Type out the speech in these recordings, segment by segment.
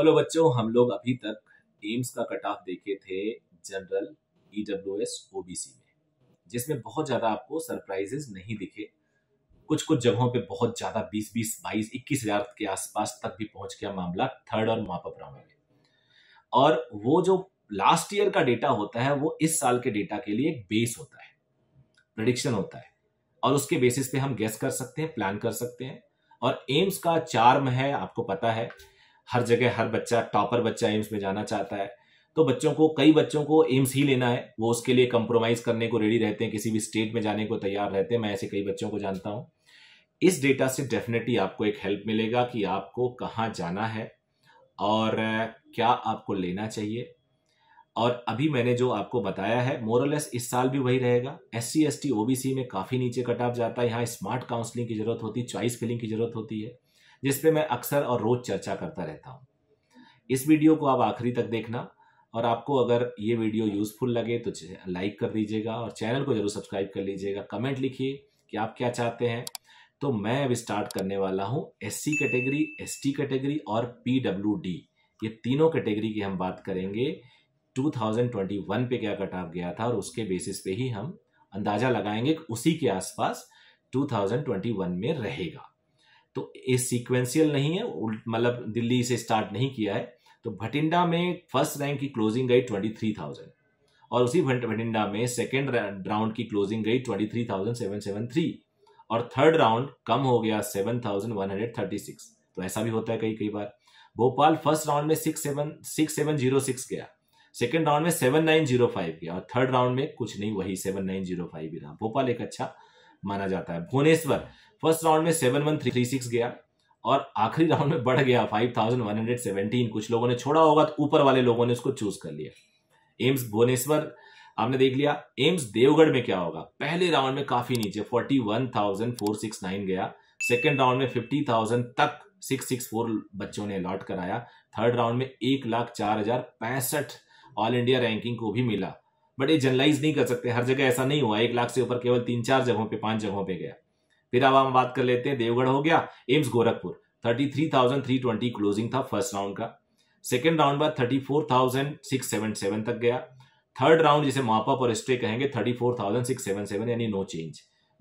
hello बच्चों हम लोग अभी तक एम्स का कट ऑफ देखे थे जनरल डब्ल्यू एस सी में जिसमें बहुत ज़्यादा आपको सरप्राइजेस नहीं दिखे कुछ कुछ जगहों पे बहुत ज़्यादा बीस बीस बाईस इक्कीस हजार के आसपास तक भी पहुंच गया मामला थर्ड और मापअप राउंड में और वो जो लास्ट ईयर का डेटा होता है वो इस साल के डेटा के लिए एक बेस होता है प्रडिक्शन होता है और उसके बेसिस पे हम गेस कर सकते हैं प्लान कर सकते हैं और एम्स का चार्म है आपको पता है हर जगह हर बच्चा टॉपर बच्चा एम्स में जाना चाहता है तो बच्चों को कई बच्चों को एम्स ही लेना है वो उसके लिए कंप्रोमाइज़ करने को रेडी रहते हैं किसी भी स्टेट में जाने को तैयार रहते हैं मैं ऐसे कई बच्चों को जानता हूँ इस डेटा से डेफिनेटली आपको एक हेल्प मिलेगा कि आपको कहाँ जाना है और क्या आपको लेना चाहिए और अभी मैंने जो आपको बताया है मोरलेस इस साल भी वही रहेगा S C S T O B C में काफ़ी नीचे कटाप जाता है यहाँ स्मार्ट काउंसलिंग की जरूरत होती है चॉइस फिलिंग की जरूरत होती है जिस पे मैं अक्सर और रोज चर्चा करता रहता हूँ इस वीडियो को आप आखिरी तक देखना और आपको अगर ये वीडियो यूज़फुल लगे तो लाइक कर दीजिएगा और चैनल को जरूर सब्सक्राइब कर लीजिएगा कमेंट लिखिए कि आप क्या चाहते हैं तो मैं अब स्टार्ट करने वाला हूँ एस कैटेगरी एस कैटेगरी और पी ये तीनों कैटेगरी की हम बात करेंगे 2021 पे क्या कट ऑफ गया था और उसके बेसिस पे ही हम अंदाजा लगाएंगे कि उसी के आसपास 2021 में रहेगा तो ये सीक्वेंशियल नहीं है मतलब दिल्ली से स्टार्ट नहीं किया है तो भटिंडा में फर्स्ट रैंक की क्लोजिंग गई ट्वेंटी थ्री थाउजेंड और उसी भटिंडा में सेकेंड राउंड की क्लोजिंग गई twenty three thousand seven seven three और थर्ड राउंड कम हो गया seven thousand one hundred thirty six तो ऐसा भी होता है कई कई बार भोपाल फर्स्ट राउंड में six seven six seven zero six गया सेकेंड राउंड में सेवन नाइन जीरो फाइव गया और थर्ड राउंड में कुछ नहीं वही सेवन नाइन जीरो फाइव ही रहा भोपाल एक अच्छा माना जाता है भुवनेश्वर फर्स्ट राउंड में seven one three three six गया और आखिरी राउंड में बढ़ गया five thousand one hundred seventeen कुछ लोगों ने छोड़ा होगा तो ऊपर वाले लोगों ने उसको चूज कर लिया एम्स भुवनेश्वर आपने देख लिया एम्स देवगढ़ में क्या होगा पहले राउंड में काफी नीचे forty one thousand four six nine गया सेकेंड राउंड में फिफ्टी थाउजेंड तक सिक्स सिक्स फोर बच्चों ने अलॉट कराया थर्ड राउंड में एक लाख चार हजार पैंसठ ऑल इंडिया रैंकिंग को भी मिला बट ये जनरलाइज नहीं कर सकते हर जगह ऐसा नहीं हुआ एक लाख से ऊपर केवल तीन चार जगहों पे पांच जगहों पे गया फिर अब हम बात कर लेते हैं देवगढ़ हो गया AIIMS Gorakhpur thirty three thousand three twenty closing था फर्स्ट राउंड का सेकेंड राउंड बाद thirty four thousand six seven seven तक गया थर्ड राउंड जिसे मापअप और स्टे कहेंगे thirty four thousand six seven seven यानी नो चेंज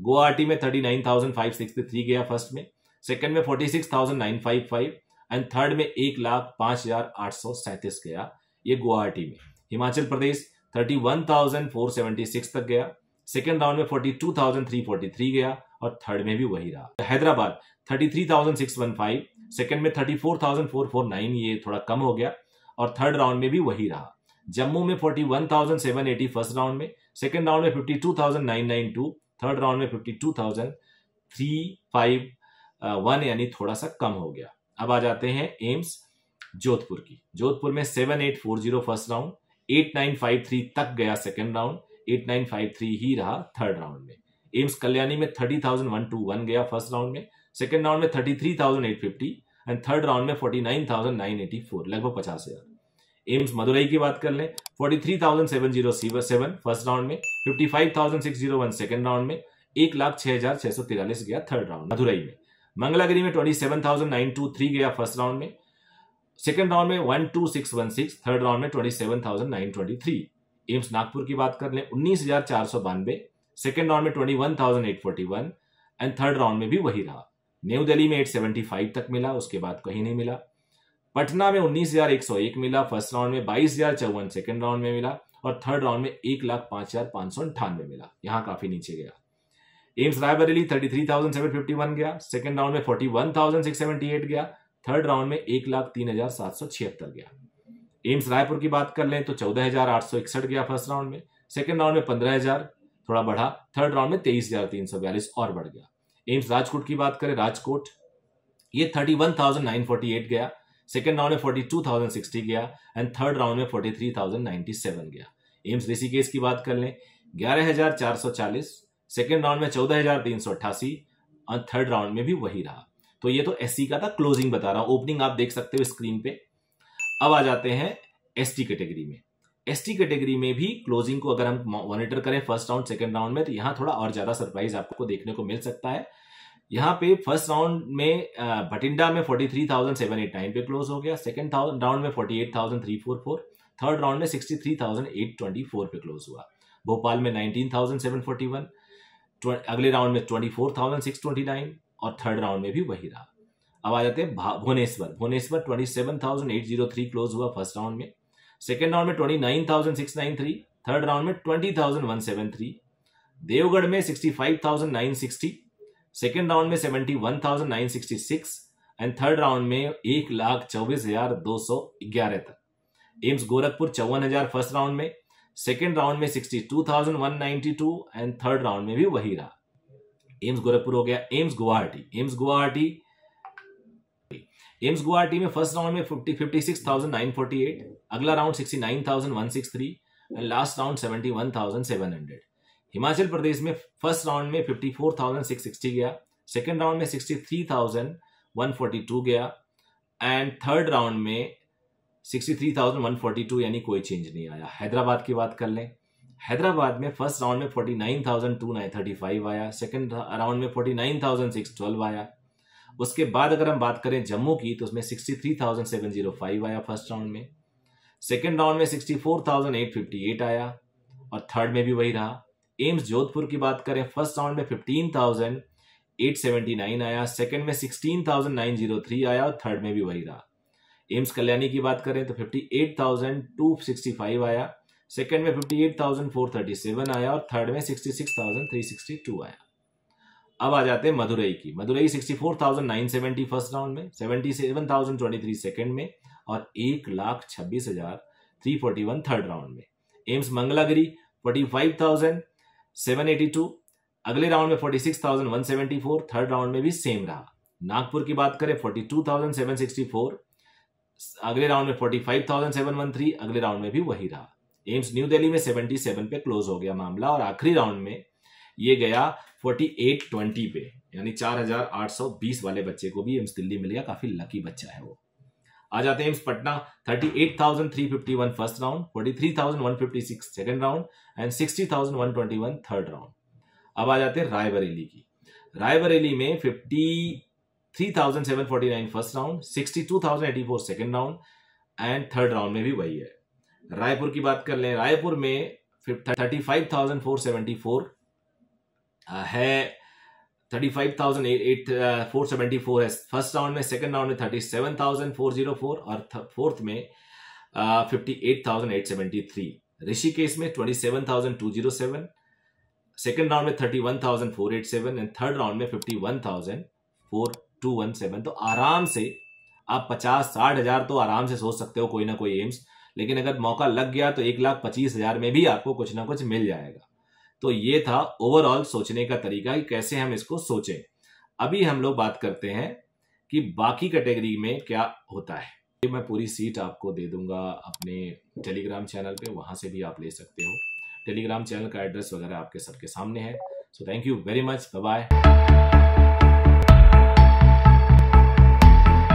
गुवाहाटी में thirty nine thousand five sixty three गया फर्स्ट में सेकंड में forty six thousand nine five five and third में एक लाख पांच हजार आठ सौ सैंतीस गया ये गुवाहाटी में Himachal Pradesh thirty one thousand four seventy six तक गया सेकेंड राउंड में forty two thousand three forty three गया और थर्ड में भी वही रहा तो Hyderabad thirty three thousand six one five second में thirty four thousand four four nine ये थोड़ा कम हो गया और थर्ड राउंड में भी वही रहा जम्मू में forty one thousand seven eighty first round में सेकेंड राउंड में fifty two thousand nine nine two third round में fifty two thousand three five one यानी थोड़ा सा कम हो गया अब आ जाते हैं एम्स जोधपुर की जोधपुर में seven eight four zero first round 8953 तक गया सेकेंड राउंड 8953 ही रहा थर्ड राउंड में एम्स कल्याणी में thirty thousand one two one गया फर्स्ट राउंड में सेकेंड राउंड में thirty three thousand eight fifty and third round में forty nine thousand nine eighty four लगभग पचास हजार एम्स मदुरई की बात कर लें forty three thousand seven zero seven first round में fifty five thousand six zero one second round में एक लाख छह हजार छह सौ तिरालीस गया थर्ड राउंड मदुरई में मंगलागिरी में twenty seven thousand nine two three गया फर्स्ट राउंड में सेकेंड राउंड में one two six one six third round में twenty seven thousand nine twenty three AIIMS Nagpur की बात कर लें उन्नीस हजार चार सौ बानवे सेकेंड राउंड में twenty one thousand eight forty one and third round में भी वही रहा न्यू दिल्ली में एट सेवेंटी फाइव तक मिला उसके बाद कहीं नहीं मिला पटना में उन्नीस हजार एक सौ एक मिला फर्स्ट राउंड में बाईस हजार चौवन सेकेंड राउंड में मिला और थर्ड राउंड में एक लाख पांच हजार पांच सौ अंठानवे मिला यहाँ काफी नीचे गया AIIMS Raebareli thirty three thousand seven fifty one गया सेकेंड राउंड में forty one thousand six seventy eight गया थर्ड राउंड में एक लाख तीन हजार सात सौ छिहत्तर गया एम्स रायपुर की बात कर लें तो चौदह हजार आठ सौ इकसठ गया फर्स्ट राउंड में सेकेंड राउंड में पंद्रह हजार थोड़ा बढ़ा थर्ड राउंड में तेईस हजार तीन सौ बयालीस और बढ़ गया एम्स राजकोट की बात करें राजकोट ये thirty one thousand nine forty eight गया सेकेंड राउंड में फोर्टी टू थाउजेंड सिक्सटी गया एंड थर्ड राउंड में forty three thousand ninety seven गया एम्स ऋषिकेश की बात कर लें ग्यारह हजार चार सौ चालीस सेकेंड राउंड में चौदह हजार तीन सौ अट्ठासी और थर्ड राउंड में भी वही रहा तो ये तो एस का था क्लोजिंग बता रहा हूं ओपनिंग आप देख सकते हो स्क्रीन पे अब आ जाते हैं एस कैटेगरी में एस कैटेगरी में भी क्लोजिंग को अगर हम मॉनिटर करें फर्स्ट राउंड सेकेंड राउंड में तो यहां थोड़ा और ज्यादा सरप्राइज आपको देखने को मिल सकता है यहाँ पे फर्स्ट राउंड में भटिंडा में forty three thousand seven eight nine पे क्लोज हो गया सेकंड राउंड में forty eight thousand three four four third round में sixty three thousand eight twenty four पे क्लोज हुआ भोपाल में nineteen thousand seven forty one अगले राउंड में twenty twenty four thousand six nine और थर्ड राउंड में भी वही रहा अब आ जाते हैं Bhubaneswar Bhubaneswar twenty seven thousand eight zero three close हुआ फर्स्ट राउंड में सेकेंड राउंड में twenty nine thousand six nine three third round में twenty thousand one seven three Deogarh में sixty five thousand nine sixty second round में seventy one thousand nine sixty six and third round में एक लाख चौबीस हजार दो सौ ग्यारह तक एम्स गोरखपुर चौवन हजार फर्स्ट राउंड में सेकेंड राउंड में sixty two thousand one ninety two and third round में भी वही रहा एम्स गोरखपुर हो गया AIIMS Guwahati AIIMS Guwahati AIIMS Guwahati में फर्स्ट राउंड में fifty fifty six thousand nine forty eight अगला round sixty nine thousand one six three and last round seventy one thousand seven hundred Himachal Pradesh में फर्स्ट राउंड में fifty four thousand six sixty गया second round में sixty three thousand one forty two गया and third round में sixty three thousand one forty two यानी कोई change नहीं आया हैदराबाद की बात कर लें हैदराबाद में फर्स्ट राउंड में forty nine thousand two nine thirty five आया सेकेंड राउंड में forty nine thousand six twelve आया उसके बाद अगर हम बात करें जम्मू की तो उसमें sixty three thousand seven zero five आया फर्स्ट राउंड में सेकेंड राउंड में sixty four thousand eight fifty eight आया और थर्ड में भी वही रहा एम्स जोधपुर की बात करें फर्स्ट राउंड में fifteen thousand eight seventy nine आया सेकेंड में sixteen thousand nine zero three आया और थर्ड में भी वही रहा एम्स कल्याणी की बात करें तो fifty eight thousand two sixty five आया सेकेंड में fifty eight thousand four thirty seven आया और थर्ड में sixty sixty six thousand three two आया अब आ जाते हैं मदुरई की मदुरई सेवेंटी फर्स्ट राउंड में seventy seven thousand twenty three second में और एक लाख छब्बीस हजार three forty one third round में AIIMS Mangalagiri forty five thousand seven eighty two अगले राउंड में forty six thousand one seventy four third round में भी सेम रहा नागपुर की बात करें forty two thousand seven sixty four अगले राउंड में forty five thousand seven one three अगले राउंड में भी वही रहा एम्स न्यू दिल्ली में 77 पे क्लोज हो गया मामला और आखिरी राउंड में ये गया 4820 पे यानी 4820 वाले बच्चे को भी एम्स दिल्ली मिल गया काफी लकी बच्चा है वो आ जाते हैं AIIMS Patna 38,351 first round 43,156 second round and 60,121 third round अब आ जाते हैं रायबरेली की रायबरेली में 53,749 first round 62,084 second round and third round में भी वही है रायपुर की बात कर लें रायपुर में thirty five thousand four seventy four है thirty five thousand eight eight four seventy four है फर्स्ट राउंड में सेकंड राउंड में thirty seven thousand four zero four और फोर्थ में fifty eight thousand eight seventy three Rishikesh में twenty seven thousand two zero seven second round में thirty one thousand four eight seven and third round में fifty one thousand four two one seven तो आराम से आप पचास साठ हजार तो आराम से सोच सकते हो कोई ना कोई एम्स लेकिन अगर मौका लग गया तो एक लाख पच्चीस हजार में भी आपको कुछ ना कुछ मिल जाएगा तो ये था ओवरऑल सोचने का तरीका कि कैसे हम इसको सोचें अभी हम लोग बात करते हैं कि बाकी कैटेगरी में क्या होता है मैं पूरी सीट आपको दे दूंगा अपने टेलीग्राम चैनल पे वहां से भी आप ले सकते हो टेलीग्राम चैनल का एड्रेस वगैरह आपके सबके सामने है so thank you very much bye